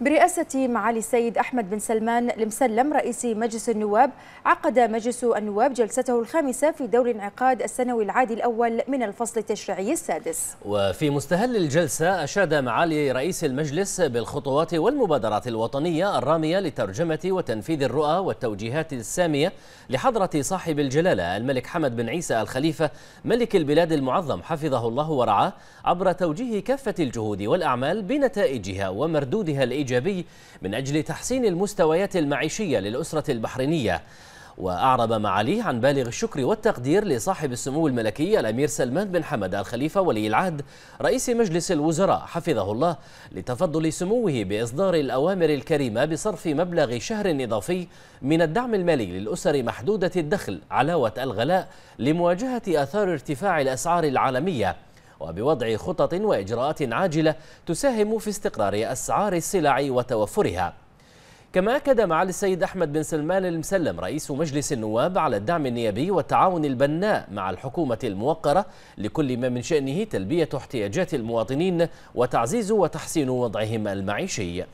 برئاسة معالي السيد أحمد بن سلمان المسلم رئيس مجلس النواب عقد مجلس النواب جلسته الخامسة في دور انعقاد السنوي العادي الأول من الفصل التشريعي السادس وفي مستهل الجلسة أشاد معالي رئيس المجلس بالخطوات والمبادرات الوطنية الرامية لترجمة وتنفيذ الرؤى والتوجيهات السامية لحضرة صاحب الجلالة الملك حمد بن عيسى الخليفة ملك البلاد المعظم حفظه الله ورعاه عبر توجيه كافة الجهود والأعمال بنتائجها ومردودها الإيجابي إيجابي من أجل تحسين المستويات المعيشية للأسرة البحرينية وأعرب معاليه عن بالغ الشكر والتقدير لصاحب السمو الملكي الأمير سلمان بن حمد الخليفة ولي العهد رئيس مجلس الوزراء حفظه الله لتفضل سموه بإصدار الأوامر الكريمة بصرف مبلغ شهر إضافي من الدعم المالي للأسر محدودة الدخل علاوة الغلاء لمواجهة آثار ارتفاع الأسعار العالمية وبوضع خطط وإجراءات عاجلة تساهم في استقرار أسعار السلع وتوفرها كما أكد معالي السيد أحمد بن سلمان المسلم رئيس مجلس النواب على الدعم النيابي والتعاون البناء مع الحكومة الموقرة لكل ما من شأنه تلبية احتياجات المواطنين وتعزيز وتحسين وضعهم المعيشي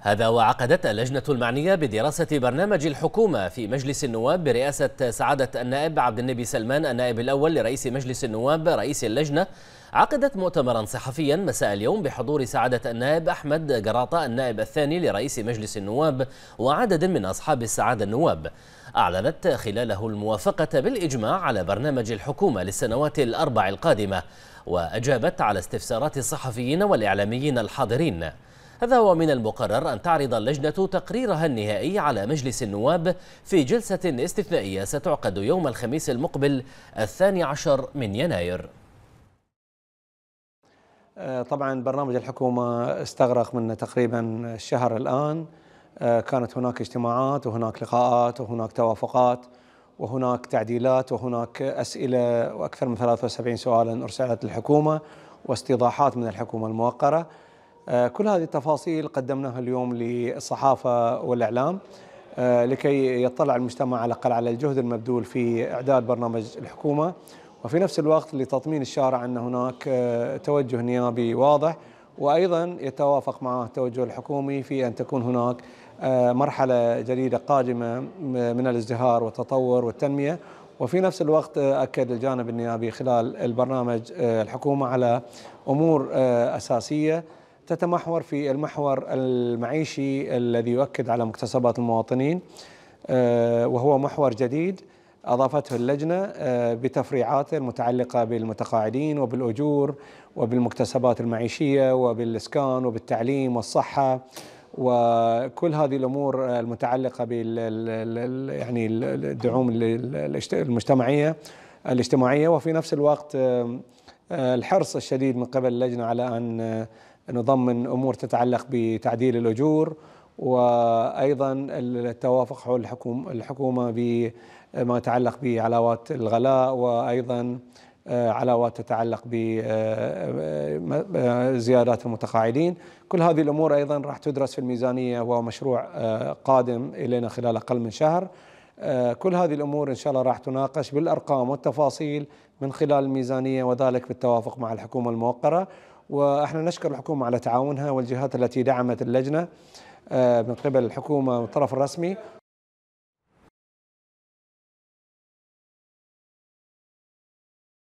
هذا وعقدت اللجنة المعنية بدراسة برنامج الحكومة في مجلس النواب برئاسة سعادة النائب عبد النبي سلمان النائب الأول لرئيس مجلس النواب رئيس اللجنة عقدت مؤتمرا صحفيا مساء اليوم بحضور سعادة النائب أحمد جراطة النائب الثاني لرئيس مجلس النواب وعدد من أصحاب السعادة النواب أعلنت خلاله الموافقة بالإجماع على برنامج الحكومة للسنوات الأربع القادمة وأجابت على استفسارات الصحفيين والإعلاميين الحاضرين هذا ومن المقرر أن تعرض اللجنة تقريرها النهائي على مجلس النواب في جلسة استثنائية ستعقد يوم الخميس المقبل الثاني عشر من يناير آه، طبعا برنامج الحكومة استغرق من تقريبا شهر الآن آه، كانت هناك اجتماعات وهناك لقاءات وهناك توافقات وهناك تعديلات وهناك أسئلة وأكثر من 73 سؤالا أرسلت للحكومة واستيضاحات من الحكومة الموقرة آه، كل هذه التفاصيل قدمناها اليوم للصحافة والإعلام آه، لكي يطلع المجتمع على الأقل على الجهد المبذول في إعداد برنامج الحكومة وفي نفس الوقت لتطمين الشارع أن هناك آه، توجه نيابي واضح وأيضا يتوافق معه التوجه الحكومي في أن تكون هناك مرحلة جديدة قادمة من الازدهار والتطور والتنمية وفي نفس الوقت أكد الجانب النيابي خلال البرنامج الحكومة على أمور أساسية تتمحور في المحور المعيشي الذي يؤكد على مكتسبات المواطنين آه، وهو محور جديد أضافته اللجنة آه، بتفريعات المتعلقة بالمتقاعدين وبالأجور وبالمكتسبات المعيشية وبالإسكان وبالتعليم والصحة وكل هذه الأمور المتعلقة بال يعني الدعوم المجتمعية الاجتماعية وفي نفس الوقت آه، الحرص الشديد من قبل اللجنة على أن نضمن امور تتعلق بتعديل الاجور وايضا التوافق حول الحكومه بما يتعلق بعلاوات الغلاء وايضا آه، علاوات تتعلق بزيادات آه، آه، المتقاعدين كل هذه الأمور أيضا راح تدرس في الميزانية ومشروع قادم إلينا خلال أقل من شهر كل هذه الأمور إن شاء الله راح تناقش بالأرقام والتفاصيل من خلال الميزانية وذلك بالتوافق مع الحكومة الموقرة واحنا نشكر الحكومه على تعاونها والجهات التي دعمت اللجنه آه، من قبل الحكومه والطرف الرسمي